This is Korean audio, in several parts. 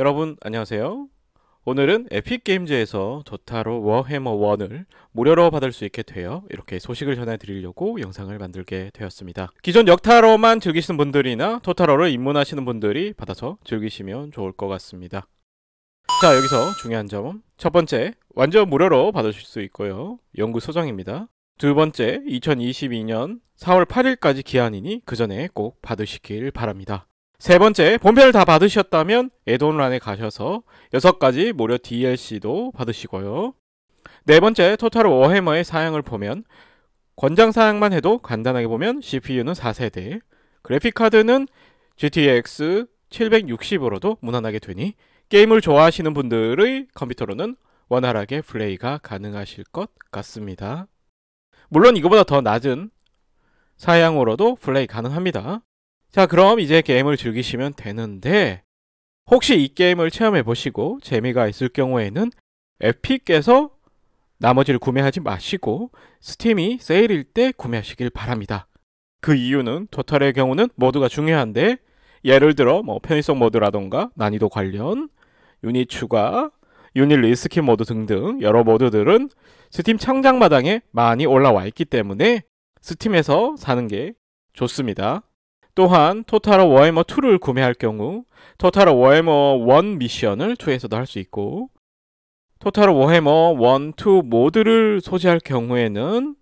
여러분 안녕하세요. 오늘은 에픽게임즈에서 도타로 워해머 1을 무료로 받을 수 있게 되어 이렇게 소식을 전해드리려고 영상을 만들게 되었습니다. 기존 역타로만 즐기시는 분들이나 도타로를 입문하시는 분들이 받아서 즐기시면 좋을 것 같습니다. 자 여기서 중요한 점 첫 번째 완전 무료로 받으실 수 있고요. 연구 소장입니다두 번째 2022년 4월 8일까지 기한이니 그 전에 꼭 받으시길 바랍니다. 세 번째, 본편을 다 받으셨다면 에드란에 가셔서 여섯 가지 무료 DLC도 받으시고요. 네 번째, 토탈 워해머의 사양을 보면 권장 사양만 해도 간단하게 보면 CPU는 4세대, 그래픽카드는 GTX 760으로도 무난하게 되니 게임을 좋아하시는 분들의 컴퓨터로는 원활하게 플레이가 가능하실 것 같습니다. 물론 이거보다 더 낮은 사양으로도 플레이 가능합니다. 자 그럼 이제 게임을 즐기시면 되는데 혹시 이 게임을 체험해 보시고 재미가 있을 경우에는 에픽에서 나머지를 구매하지 마시고 스팀이 세일일 때 구매하시길 바랍니다. 그 이유는 토탈의 경우는 모두가 중요한데 예를 들어 뭐 편의성 모드라던가 난이도 관련 유닛 추가 유닛 리스킨 모드 등등 여러 모드들은 스팀 창작 마당에 많이 올라와 있기 때문에 스팀에서 사는 게 좋습니다. 또한 토탈 워해머 2를 구매할 경우 토탈 워해머 1 미션을 2에서도 할 수 있고 토탈 워해머 1, 2 모드를 소지할 경우에는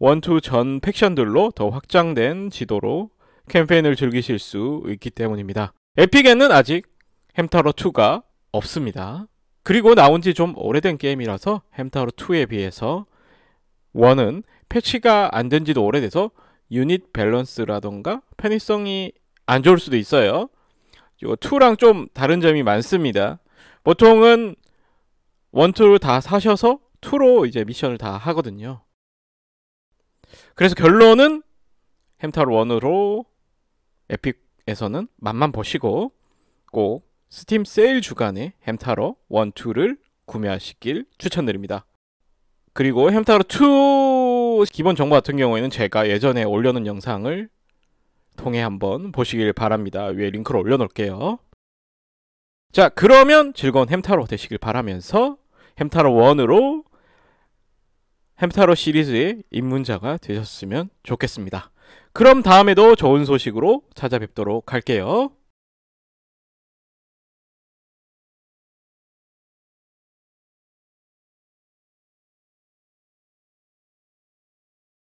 1, 2 전 팩션들로 더 확장된 지도로 캠페인을 즐기실 수 있기 때문입니다. 에픽에는 아직 햄타로 2가 없습니다. 그리고 나온 지 좀 오래된 게임이라서 햄타로 2에 비해서 1은 패치가 안된 지도 오래돼서 유닛 밸런스라던가 편의성이 안 좋을 수도 있어요. 요 2랑 좀 다른 점이 많습니다. 보통은 1, 2를 다 사셔서 2로 이제 미션을 다 하거든요. 그래서 결론은 햄타로 1으로 에픽에서는 맛만 보시고 꼭 스팀 세일 주간에 햄타로 1, 2를 구매하시길 추천드립니다. 그리고 햄타로 2 기본 정보 같은 경우에는 제가 예전에 올려놓은 영상을 통해 한번 보시길 바랍니다. 위에 링크를 올려놓을게요. 자 그러면 즐거운 햄타로 되시길 바라면서 햄타로 1으로 햄타로 시리즈의 입문자가 되셨으면 좋겠습니다. 그럼 다음에도 좋은 소식으로 찾아뵙도록 할게요.